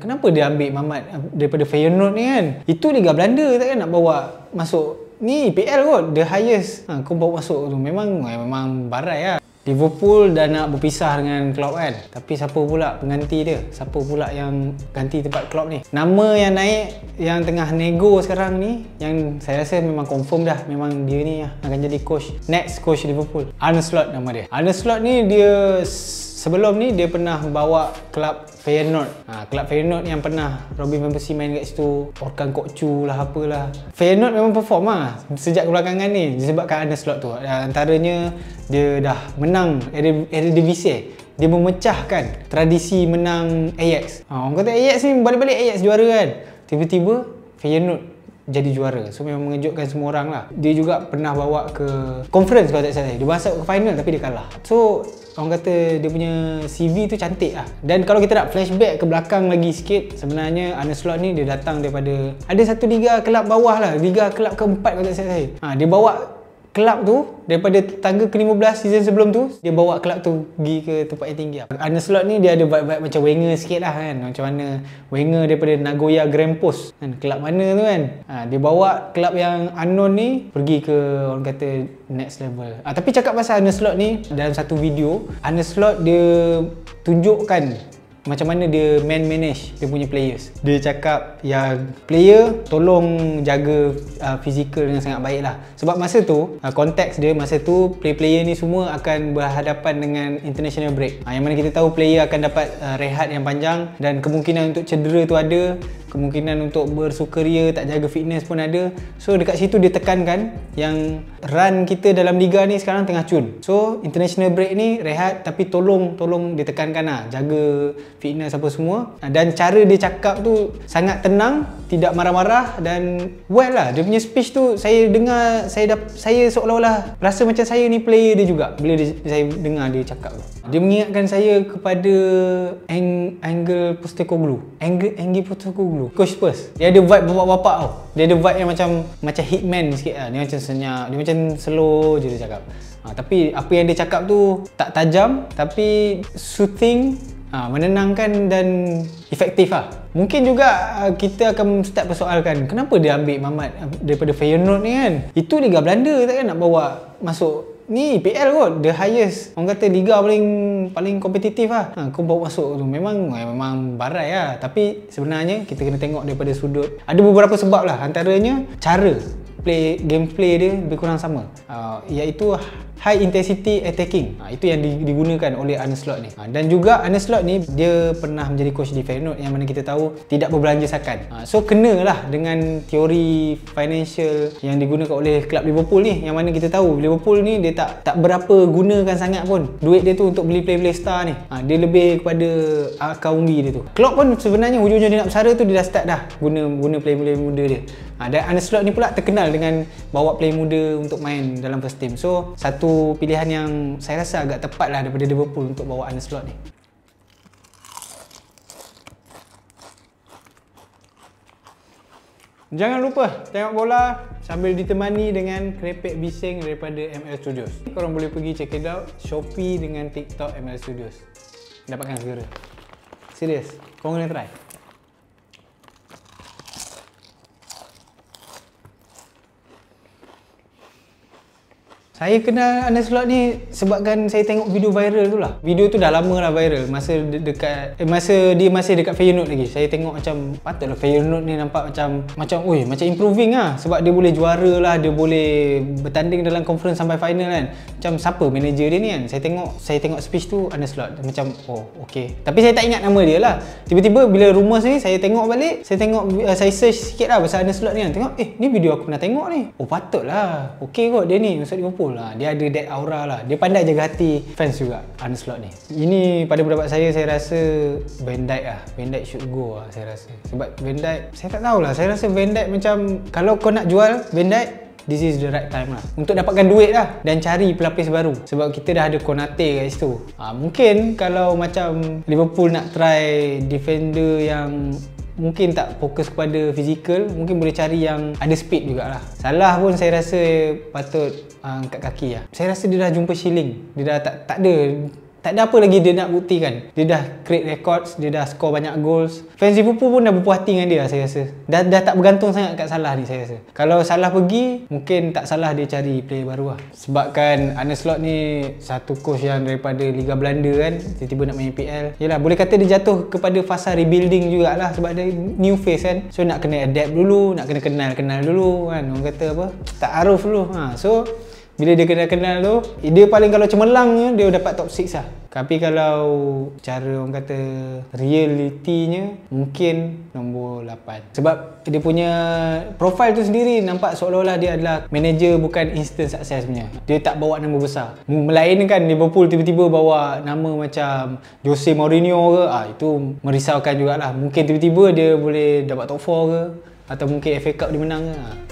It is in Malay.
kenapa dia ambil mamat daripada Feyenoord ni kan itu Liga Belanda takkan nak bawa masuk ni e PL kot the highest ha, kau bawa masuk tu memang eh, memang barai lah Liverpool dah nak berpisah dengan Klopp kan tapi siapa pula pengganti dia siapa pula yang ganti tempat Klopp ni nama yang naik yang tengah nego sekarang ni yang saya rasa memang confirm dah memang dia ni lah akan jadi coach next coach Liverpool Arne Slot nama dia Arne Slot ni dia sebelum ni dia pernah bawa klub Feyenoord. Ha, kelab Feyenoord yang pernah Robin Van Persie main kat situ. Orkan Kokcu lah apalah. Feyenoord memang perform lah. Sejak kebelakangan ni. Disebabkan ada slot tu. Ya, antaranya dia dah menang Eredivisie. Dia memecahkan tradisi menang Ajax. Ha, orang kata Ajax ni balik-balik Ajax juara kan. Tiba-tiba Feyenoord jadi juara so memang mengejutkan semua orang lah dia juga pernah bawa ke conference kalau tak salah dia masuk ke final tapi dia kalah so orang kata dia punya CV tu cantik lah dan kalau kita nak flashback ke belakang lagi sikit sebenarnya Arne Slot ni dia datang daripada ada satu liga kelab bawah lah liga kelab keempat kalau tak salah saya ha, dia bawa Kelab tu daripada tangga ke-15 season sebelum tu dia bawa kelab tu pergi ke tempat yang tinggi Arnold Slot ni dia ada vibe-vibe macam Wenger sikit lah kan macam mana Wenger daripada Nagoya Grand Post kan club mana tu kan ha, dia bawa kelab yang unknown ni pergi ke orang kata next level ha, tapi cakap pasal Arnold Slot ni dalam satu video Arnold Slot dia tunjukkan macam mana dia man manage dia punya players dia cakap ya player tolong jaga uh, physical dengan sangat baik lah sebab masa tu uh, konteks dia masa tu player-player ni semua akan berhadapan dengan international break uh, yang mana kita tahu player akan dapat uh, rehat yang panjang dan kemungkinan untuk cedera tu ada kemungkinan untuk bersukaria tak jaga fitness pun ada so dekat situ dia tekankan yang run kita dalam liga ni sekarang tengah cun so international break ni rehat tapi tolong tolong dia tekankan lah jaga fitness apa semua dan cara dia cakap tu sangat tenang tidak marah-marah dan well lah dia punya speech tu saya dengar saya dah saya seolah-olah rasa macam saya ni player dia juga bila dia, saya dengar dia cakap tu dia mengingatkan saya kepada Ang Angel Postecoglou. Angel Angel Postecoglou. Coach Spurs. Dia ada vibe bapak-bapak tau. Dia ada vibe yang macam macam hitman sikit lah. Dia macam senyap. Dia macam slow je dia cakap. Ha, tapi apa yang dia cakap tu tak tajam. Tapi soothing. Ha, menenangkan dan efektif lah. Mungkin juga ha, kita akan start persoalkan kenapa dia ambil Mamat daripada Feyenoord ni kan. Itu Liga Belanda tak kan nak bawa masuk ni PL kot the highest orang kata liga paling paling kompetitif lah ha, kau bawa masuk tu memang eh, memang barai lah tapi sebenarnya kita kena tengok daripada sudut ada beberapa sebab lah antaranya cara play gameplay dia lebih kurang sama uh, iaitu high intensity attacking. Ha, itu yang digunakan oleh Arne Slot ni. Ha, dan juga Arne Slot ni dia pernah menjadi coach di Feyenoord yang mana kita tahu tidak berbelanja sakan. Ha, so kenalah dengan teori financial yang digunakan oleh kelab Liverpool ni yang mana kita tahu Liverpool ni dia tak tak berapa gunakan sangat pun duit dia tu untuk beli play-play star ni. Ha, dia lebih kepada akaunti ah, dia tu. Klopp pun sebenarnya hujung-hujung dia nak bersara tu dia dah start dah guna guna play-play muda dia. Ha, dan Arne ni pula terkenal dengan bawa play muda untuk main dalam first team. So satu pilihan yang saya rasa agak tepat lah daripada Liverpool untuk bawa Arne Slot ni. Jangan lupa tengok bola sambil ditemani dengan krepek bising daripada ML Studios. Korang boleh pergi check it out Shopee dengan TikTok ML Studios. Dapatkan segera. Serius, korang kena try. Saya kenal Anas Slot ni sebabkan saya tengok video viral tu lah. Video tu dah lama lah viral. Masa de dekat eh, masa dia masih dekat Feyenoord lagi. Saya tengok macam patutlah Feyenoord ni nampak macam macam oi macam improving ah sebab dia boleh juara lah, dia boleh bertanding dalam conference sampai final kan. Macam siapa manager dia ni kan? Saya tengok saya tengok speech tu Anas Slot macam oh okey. Tapi saya tak ingat nama dia lah. Tiba-tiba bila rumours ni saya tengok balik, saya tengok uh, saya search sikit lah pasal Anas Slot ni kan. Tengok eh ni video aku pernah tengok ni. Oh patutlah. Okey kot dia ni masuk Liverpool soul lah Dia ada that aura lah Dia pandai jaga hati fans juga Unslot ni Ini pada pendapat saya Saya rasa Van Dyke lah Van Dyke should go lah saya rasa Sebab Van Dyke Saya tak tahulah Saya rasa Van Dyke macam Kalau kau nak jual Van Dyke This is the right time lah Untuk dapatkan duit lah Dan cari pelapis baru Sebab kita dah ada Konate kat situ ha, Mungkin kalau macam Liverpool nak try Defender yang mungkin tak fokus kepada fizikal mungkin boleh cari yang ada speed jugalah salah pun saya rasa patut ah, angkat kaki lah saya rasa dia dah jumpa shilling dia dah tak, tak ada tak ada apa lagi dia nak buktikan dia dah create records dia dah score banyak goals fans Liverpool pun dah berpuas hati dengan dia lah, saya rasa dah, dah tak bergantung sangat kat Salah ni saya rasa kalau Salah pergi mungkin tak salah dia cari player baru lah sebabkan Arne Slot ni satu coach yang daripada Liga Belanda kan tiba-tiba nak main EPL yelah boleh kata dia jatuh kepada fasa rebuilding jugalah sebab dia new face kan so nak kena adapt dulu nak kena kenal-kenal dulu kan orang kata apa tak aruf dulu ha. so bila dia kenal-kenal tu dia paling kalau cemerlang dia dapat top 6 lah tapi kalau cara orang kata realitinya mungkin nombor 8 sebab dia punya profil tu sendiri nampak seolah-olah dia adalah manager bukan instant success punya dia tak bawa nama besar melainkan Liverpool tiba-tiba bawa nama macam Jose Mourinho ke ah, itu merisaukan jugalah mungkin tiba-tiba dia boleh dapat top 4 ke atau mungkin FA Cup dia menang ke ah.